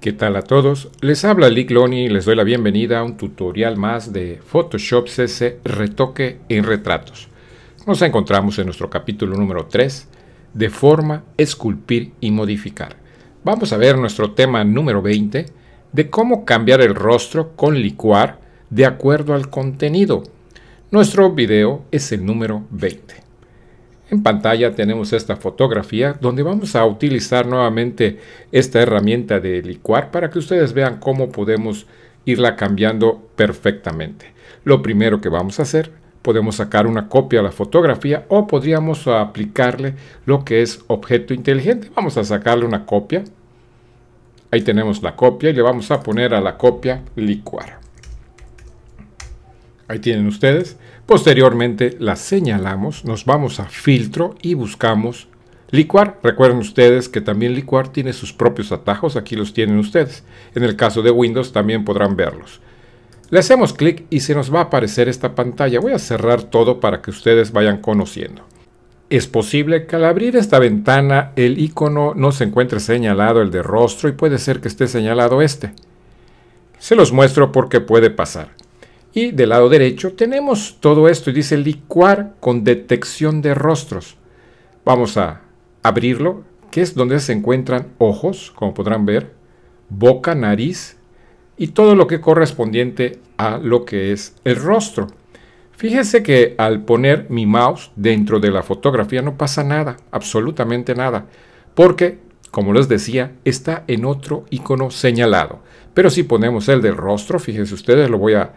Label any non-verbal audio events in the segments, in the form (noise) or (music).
¿Qué tal a todos? Les habla Lick y les doy la bienvenida a un tutorial más de Photoshop CC Retoque en Retratos. Nos encontramos en nuestro capítulo número 3 de Forma, Esculpir y Modificar. Vamos a ver nuestro tema número 20 de cómo cambiar el rostro con licuar de acuerdo al contenido. Nuestro video es el número 20. En pantalla tenemos esta fotografía donde vamos a utilizar nuevamente esta herramienta de licuar para que ustedes vean cómo podemos irla cambiando perfectamente. Lo primero que vamos a hacer, podemos sacar una copia a la fotografía o podríamos aplicarle lo que es objeto inteligente. Vamos a sacarle una copia. Ahí tenemos la copia y le vamos a poner a la copia licuar. Ahí tienen ustedes. Posteriormente la señalamos, nos vamos a filtro y buscamos licuar. Recuerden ustedes que también licuar tiene sus propios atajos, aquí los tienen ustedes. En el caso de Windows también podrán verlos. Le hacemos clic y se nos va a aparecer esta pantalla. Voy a cerrar todo para que ustedes vayan conociendo. Es posible que al abrir esta ventana el icono no se encuentre señalado el de rostro y puede ser que esté señalado este. Se los muestro porque puede pasar. Y del lado derecho tenemos todo esto y dice licuar con detección de rostros. Vamos a abrirlo, que es donde se encuentran ojos, como podrán ver, boca, nariz y todo lo que correspondiente a lo que es el rostro. Fíjese que al poner mi mouse dentro de la fotografía no pasa nada, absolutamente nada, porque, como les decía, está en otro icono señalado. Pero si ponemos el del rostro, fíjense ustedes, lo voy a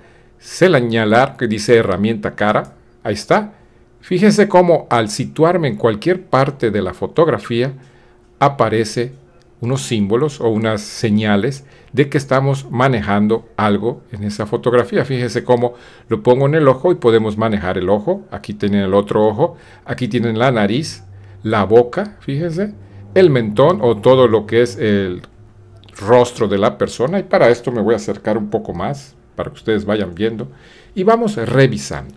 señalar que dice herramienta cara, ahí está. Fíjese cómo al situarme en cualquier parte de la fotografía aparece unos símbolos o unas señales de que estamos manejando algo en esa fotografía. Fíjese cómo lo pongo en el ojo y podemos manejar el ojo. Aquí tienen el otro ojo, aquí tienen la nariz, la boca, fíjese, el mentón o todo lo que es el rostro de la persona. Y para esto me voy a acercar un poco más para que ustedes vayan viendo y vamos revisando.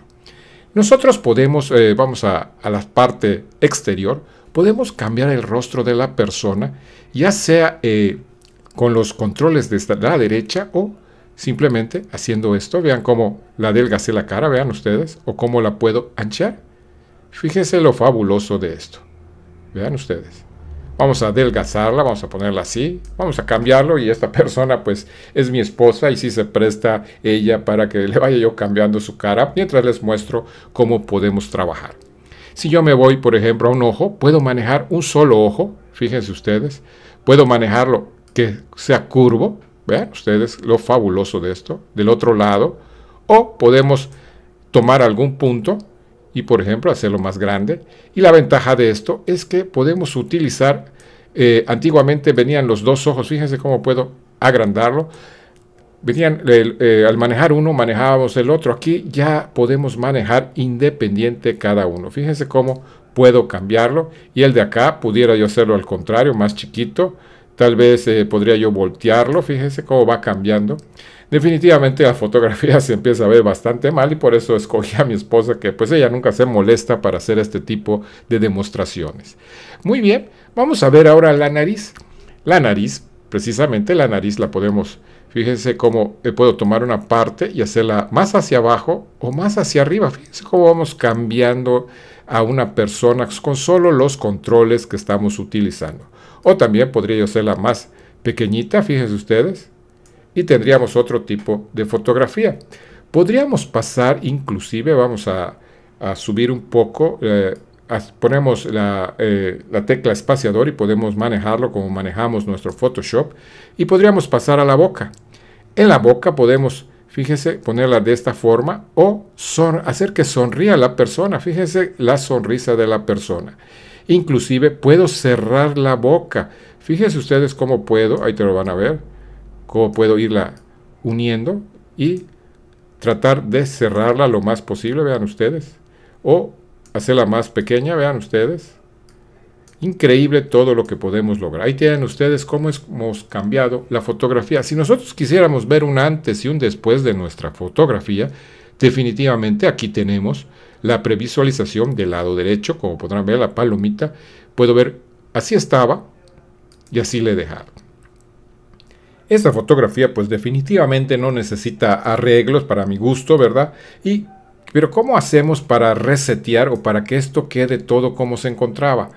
Nosotros podemos, eh, vamos a, la parte exterior, podemos cambiar el rostro de la persona, ya sea eh, con los controles de la derecha o simplemente haciendo esto. Vean cómo la hace la cara, vean ustedes, o cómo la puedo anchar. Fíjense lo fabuloso de esto. Vean ustedes vamos a adelgazarla, vamos a ponerla así, vamos a cambiarlo y esta (laughs) persona pues es mi esposa y si se presta ella para que le vaya yo cambiando su cara mientras les muestro cómo podemos trabajar. Si yo me voy, por ejemplo, a un ojo, puedo manejar un solo ojo, fíjense ustedes, puedo manejarlo que sea curvo, vean ustedes lo fabuloso de esto, del otro lado, o podemos tomar algún punto y por ejemplo hacerlo más grande. Y la ventaja de esto es que podemos utilizar, eh, antiguamente venían los dos ojos, fíjense cómo puedo agrandarlo. Venían, eh, eh, al manejar uno manejábamos el otro, aquí ya podemos manejar independiente cada uno. Fíjense cómo puedo cambiarlo y el de acá pudiera yo hacerlo al contrario, más chiquito. Tal vez podría yo voltearlo, fíjense cómo va cambiando. Definitivamente la fotografía (laughs) se empieza a ver bastante mal y por eso escogí a mi esposa que pues ella nunca se molesta para hacer este tipo de demostraciones. Muy bien, vamos a ver ahora la nariz. La nariz, precisamente la nariz la podemos, fíjense cómo eh, puedo tomar una parte y hacerla más hacia abajo o más hacia arriba. Fíjense cómo vamos cambiando a una persona con solo los controles que estamos utilizando. O también podría yo hacerla más pequeñita, fíjense ustedes, y tendríamos otro tipo de fotografía. Podríamos pasar inclusive, vamos a, subir un poco, eh, ponemos eh, la, tecla espaciador y podemos manejarlo como manejamos nuestro Photoshop y podríamos pasar a la boca. En la boca podemos, fíjese, ponerla de esta forma o hacer que sonría la persona, fíjese la sonrisa de la persona. Inclusive puedo cerrar la boca. Fíjense ustedes cómo puedo, ahí te lo van a ver cómo puedo irla uniendo y tratar de cerrarla lo más posible, vean ustedes, o hacerla más pequeña, vean ustedes. Increíble todo lo que podemos lograr. Ahí tienen ustedes cómo hemos cambiado la fotografía. Si nosotros quisiéramos ver un antes y un después de nuestra fotografía, definitivamente aquí tenemos la previsualización del lado derecho, como podrán ver la palomita, puedo ver así estaba y así le dejaron. Esta fotografía pues definitivamente no necesita arreglos para mi gusto, ¿verdad? Y, pero ¿cómo hacemos para resetear o para que esto quede todo como se encontraba?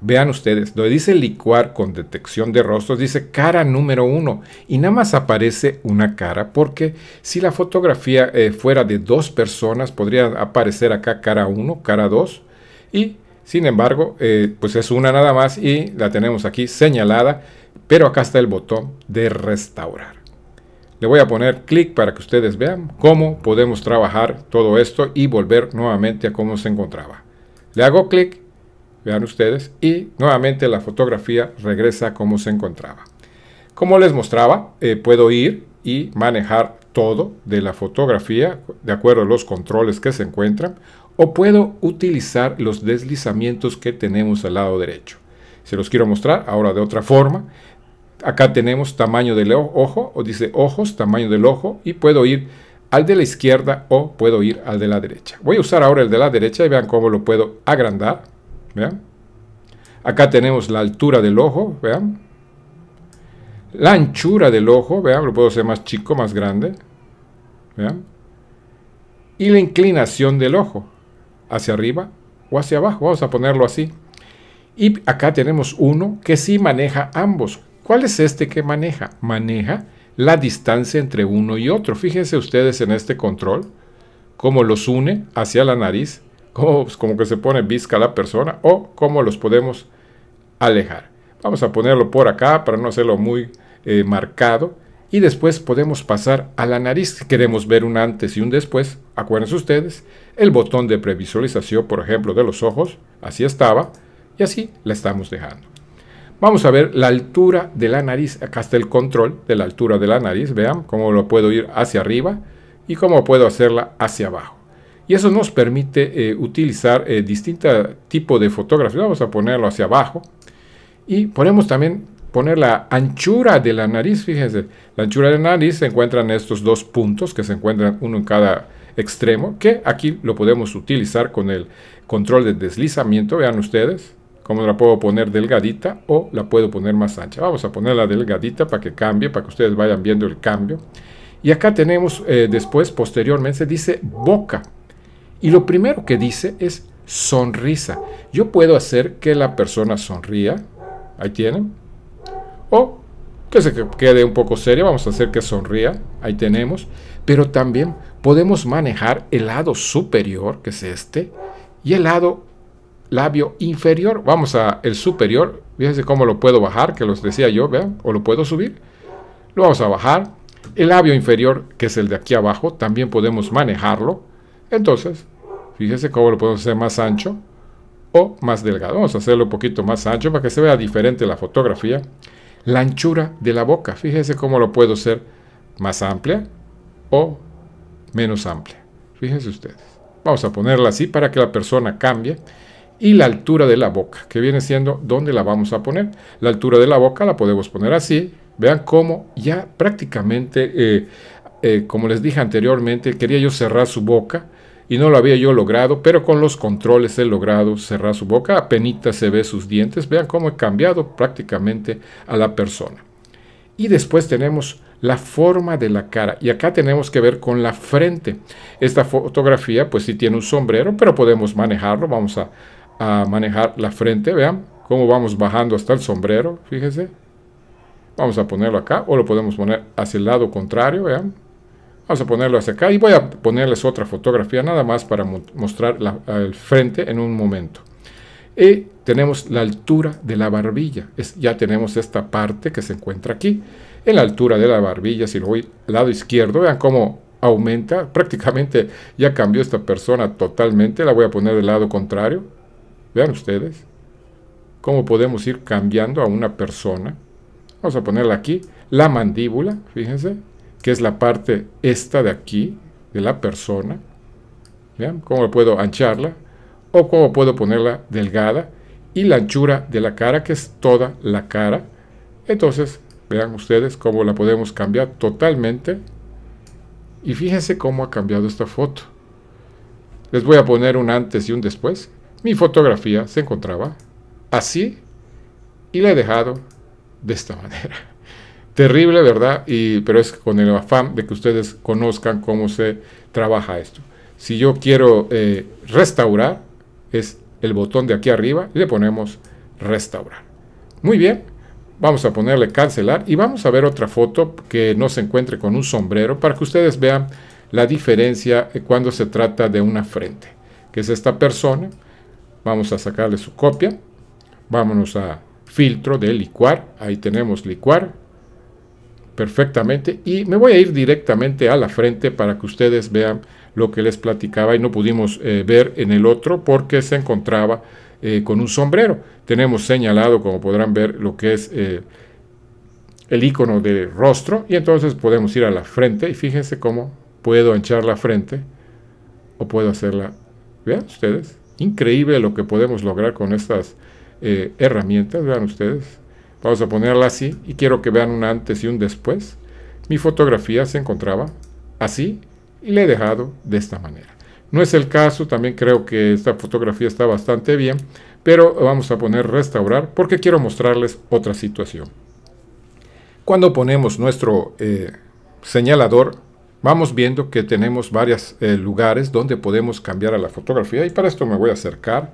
Vean ustedes, donde dice licuar con detección de rostros, dice cara número uno y nada más aparece una cara porque si la fotografía eh, fuera de dos personas podría aparecer acá cara uno, cara dos. y sin embargo eh, pues es una nada más y la tenemos aquí señalada pero acá está el botón de restaurar. Le voy a poner clic para que ustedes vean cómo podemos trabajar todo esto y volver nuevamente a cómo se encontraba. Le hago clic, vean ustedes, y nuevamente la fotografía regresa a se encontraba. Como les mostraba, eh, puedo ir y manejar todo de la fotografía de acuerdo a los controles que se encuentran o puedo utilizar los deslizamientos que tenemos al lado derecho. Se los quiero mostrar ahora de otra forma. Acá tenemos tamaño del ojo, o dice ojos, tamaño del ojo, y puedo ir al de la izquierda o puedo ir al de la derecha. Voy a usar ahora el de la derecha y vean cómo lo puedo agrandar. Vean. Acá tenemos la altura del ojo, vean. La anchura del ojo, vean, lo puedo hacer más chico, más grande. Vean. Y la inclinación del ojo, hacia arriba o hacia abajo. Vamos a ponerlo así. Y acá tenemos uno que sí maneja ambos. ¿Cuál es este que maneja? Maneja la distancia entre uno y otro. Fíjense ustedes en este control, cómo los une hacia la nariz, cómo, pues, como que se pone visca la persona o cómo los podemos alejar. Vamos a ponerlo por acá para no hacerlo muy eh, marcado. Y después podemos pasar a la nariz. Si queremos ver un antes y un después, acuérdense ustedes, el botón de previsualización, por ejemplo, de los ojos, así estaba, y así la estamos dejando. Vamos a ver la altura de la nariz. Acá está el control de la altura de la nariz. Vean cómo lo puedo ir hacia arriba y cómo puedo hacerla hacia abajo. Y eso nos permite eh, utilizar eh, distintos tipos de fotografía, Vamos a ponerlo hacia abajo. Y ponemos también poner la anchura de la nariz. Fíjense, la anchura de la nariz se encuentran estos dos puntos que se encuentran uno en cada extremo, que aquí lo podemos utilizar con el control de deslizamiento. Vean ustedes como la puedo poner delgadita o la puedo poner más ancha. Vamos a ponerla delgadita para que cambie, para que ustedes vayan viendo el cambio. Y acá tenemos eh, después, posteriormente, dice boca. Y lo primero que dice es sonrisa. Yo puedo hacer que la persona sonría, ahí tienen, o que se quede un poco seria, vamos a hacer que sonría, ahí tenemos, pero también podemos manejar el lado superior, que es este, y el lado labio inferior. Vamos a el superior. Fíjense cómo lo puedo bajar, que los decía yo, vean, o lo puedo subir. Lo vamos a bajar. El labio inferior, que es el de aquí abajo, también podemos manejarlo. Entonces, fíjense cómo lo podemos hacer más ancho o más delgado. Vamos a hacerlo un poquito más ancho para que se vea diferente la fotografía. La anchura de la boca, fíjense cómo lo puedo hacer más amplia o menos amplia. Fíjense ustedes. Vamos a ponerla así para que la persona cambie y la altura de la boca, que viene siendo dónde la vamos a poner. La altura de la boca la podemos poner así. Vean cómo ya prácticamente, eh, eh, como les dije anteriormente, quería yo cerrar su boca y no lo había yo logrado, pero con los controles he logrado cerrar su boca. apenita se ve sus dientes. Vean cómo he cambiado prácticamente a la persona. Y después tenemos la forma de la cara. Y acá tenemos que ver con la frente. Esta fotografía pues sí tiene un sombrero, pero podemos manejarlo. Vamos a, a manejar la frente. Vean cómo vamos bajando hasta el sombrero, fíjense. Vamos a ponerlo acá o lo podemos poner hacia el lado contrario, vean. Vamos a ponerlo hacia acá y voy a ponerles otra fotografía nada más para mostrar el frente en un momento. Y tenemos la altura de la barbilla. Es, ya tenemos esta parte que se encuentra aquí. En la altura de la barbilla, si lo voy al lado izquierdo, vean cómo aumenta. (laughs) Prácticamente ya cambió esta persona totalmente. La voy a poner del lado contrario Vean ustedes cómo podemos ir cambiando a una persona. Vamos a ponerla aquí, la mandíbula, fíjense, que es la parte esta de aquí, de la persona. Vean cómo puedo ancharla o cómo puedo ponerla delgada y la anchura de la cara, que es toda la cara. Entonces, vean ustedes cómo la podemos cambiar totalmente. Y fíjense cómo ha cambiado esta foto. Les voy a poner un antes y un después. Mi fotografía se encontraba así y la he dejado de esta (laughs) manera. Terrible, ¿verdad? Y, pero es con el afán de que ustedes conozcan cómo se trabaja esto. Si yo quiero eh, restaurar, es el botón de aquí arriba y le ponemos restaurar. Muy bien, vamos a ponerle cancelar y vamos a ver otra foto que no se encuentre con un sombrero para que ustedes vean la diferencia eh, cuando se trata de una frente, que es esta persona Vamos a sacarle su copia. Vámonos a filtro de licuar. Ahí tenemos licuar perfectamente. Y me voy a ir directamente a la frente para que ustedes vean lo que les platicaba y no pudimos eh, ver en el otro porque se encontraba eh, con un sombrero. Tenemos señalado, como podrán ver, lo que es eh, el icono de rostro y entonces podemos ir a la frente y fíjense cómo puedo anchar la frente o puedo hacerla, vean ustedes, Increíble lo que podemos lograr con estas eh, herramientas, vean ustedes. Vamos a ponerla así y quiero que vean un antes y un después. Mi fotografía se encontraba así y la he dejado de esta manera. No es el caso, también creo que esta fotografía está bastante bien, pero vamos a poner restaurar porque quiero mostrarles otra situación. Cuando ponemos nuestro eh, señalador, vamos viendo que tenemos varios eh, lugares donde podemos cambiar a la fotografía y para esto me voy a acercar.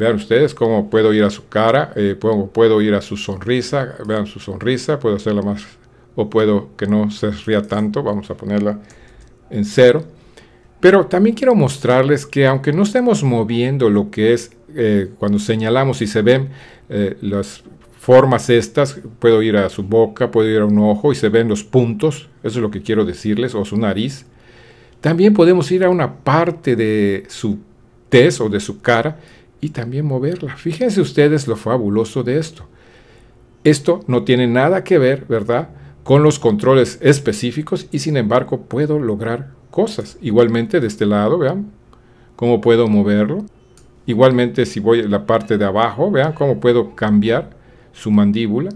Vean ustedes cómo puedo ir a su cara, eh, puedo, ir a su sonrisa, vean su sonrisa, puedo hacerla más o puedo que no se ría tanto, vamos a ponerla en cero. Pero también quiero mostrarles que aunque no estemos moviendo lo que es eh, cuando señalamos y se ven las formas estas, puedo ir a su boca, puedo ir a un ojo y se ven los puntos, eso es lo que quiero decirles, o su nariz. También podemos ir a una parte de su tez o de su cara y también moverla. Fíjense ustedes lo fabuloso de esto. Esto no tiene nada que ver, ¿verdad?, con los controles específicos y sin embargo puedo lograr cosas. Igualmente de este lado, vean cómo puedo moverlo. Igualmente si voy a la parte de abajo, vean cómo puedo cambiar su mandíbula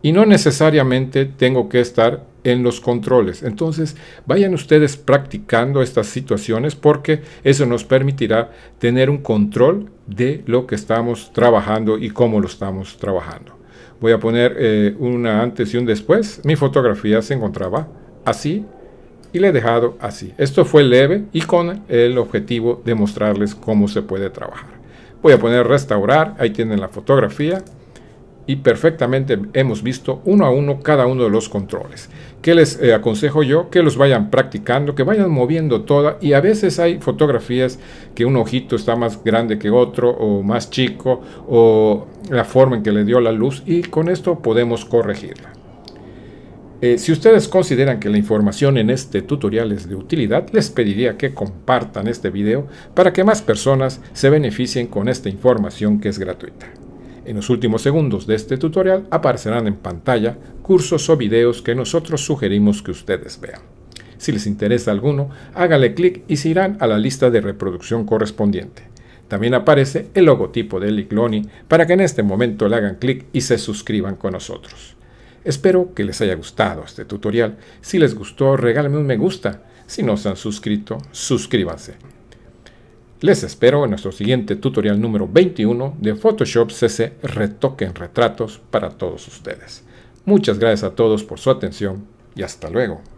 y no necesariamente tengo que estar en los controles. Entonces, vayan ustedes practicando estas situaciones porque eso nos permitirá tener un control de lo que estamos trabajando y cómo lo estamos trabajando. Voy a poner eh, una antes y un después. Mi fotografía se encontraba así y le he dejado así. Esto fue leve y con el objetivo de mostrarles cómo se puede trabajar. Voy a poner restaurar, ahí tienen la fotografía, y perfectamente hemos visto uno a uno cada uno de los controles. ¿Qué les eh, aconsejo yo? Que los vayan practicando, que vayan moviendo toda y a veces hay fotografías que un ojito está más grande que otro o más chico o la forma en que le dio la luz y con esto podemos corregirla. Eh, si ustedes consideran que la información en este tutorial es de utilidad, les pediría que compartan este video para que más personas se beneficien con esta información que es gratuita. En los últimos segundos de este tutorial aparecerán en pantalla cursos o videos que nosotros sugerimos que ustedes vean. Si les interesa alguno, hágale clic y se irán a la lista de reproducción correspondiente. También aparece el logotipo de Licloni para que en este momento le hagan clic y se suscriban con nosotros. Espero que les haya gustado este tutorial. Si les gustó, regálenme un me gusta. Si no se han suscrito, suscríbanse. Les espero en nuestro siguiente tutorial número 21 de Photoshop CC Retoque en Retratos para todos ustedes. Muchas gracias a todos por su atención y hasta luego.